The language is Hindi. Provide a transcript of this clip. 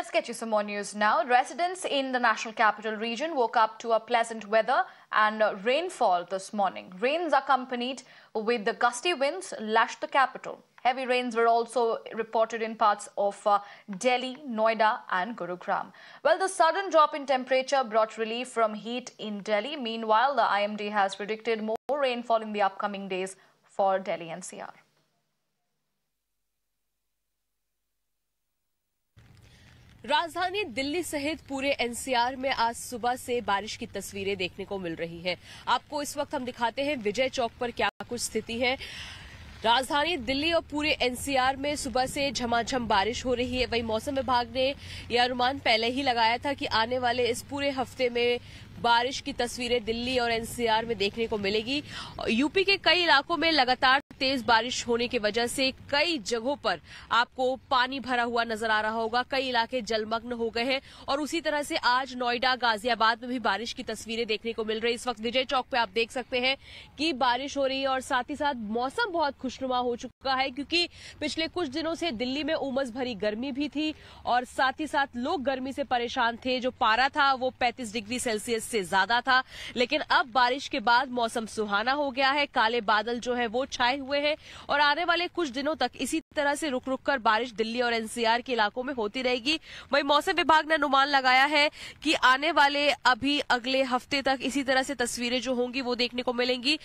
Let's get you some more news now. Residents in the National Capital Region woke up to a pleasant weather and rainfall this morning. Rains accompanied with the gusty winds lashed the capital. Heavy rains were also reported in parts of uh, Delhi, Noida and Gurugram. Well, the sudden drop in temperature brought relief from heat in Delhi. Meanwhile, the IMD has predicted more rainfall in the upcoming days for Delhi NCR. राजधानी दिल्ली सहित पूरे एनसीआर में आज सुबह से बारिश की तस्वीरें देखने को मिल रही हैं। आपको इस वक्त हम दिखाते हैं विजय चौक पर क्या कुछ स्थिति है राजधानी दिल्ली और पूरे एनसीआर में सुबह से झमाझम बारिश हो रही है वहीं मौसम विभाग ने यह अनुमान पहले ही लगाया था कि आने वाले इस पूरे हफ्ते में बारिश की तस्वीरें दिल्ली और एनसीआर में देखने को मिलेगी यूपी के कई इलाकों में लगातार तेज बारिश होने की वजह से कई जगहों पर आपको पानी भरा हुआ नजर आ रहा होगा कई इलाके जलमग्न हो गए हैं और उसी तरह से आज नोएडा गाजियाबाद में भी बारिश की तस्वीरें देखने को मिल रही इस वक्त विजय चौक पे आप देख सकते हैं कि बारिश हो रही है और साथ ही साथ मौसम बहुत खुशनुमा हो चुका है क्योंकि पिछले कुछ दिनों से दिल्ली में उमस भरी गर्मी भी थी और साथ ही साथ लोग गर्मी से परेशान थे जो पारा था वो पैंतीस डिग्री सेल्सियस से ज्यादा था लेकिन अब बारिश के बाद मौसम सुहाना हो गया है काले बादल जो है वो छाए हुए हुए हैं और आने वाले कुछ दिनों तक इसी तरह से रुक रुक कर बारिश दिल्ली और एनसीआर के इलाकों में होती रहेगी वही मौसम विभाग ने अनुमान लगाया है कि आने वाले अभी अगले हफ्ते तक इसी तरह से तस्वीरें जो होंगी वो देखने को मिलेंगी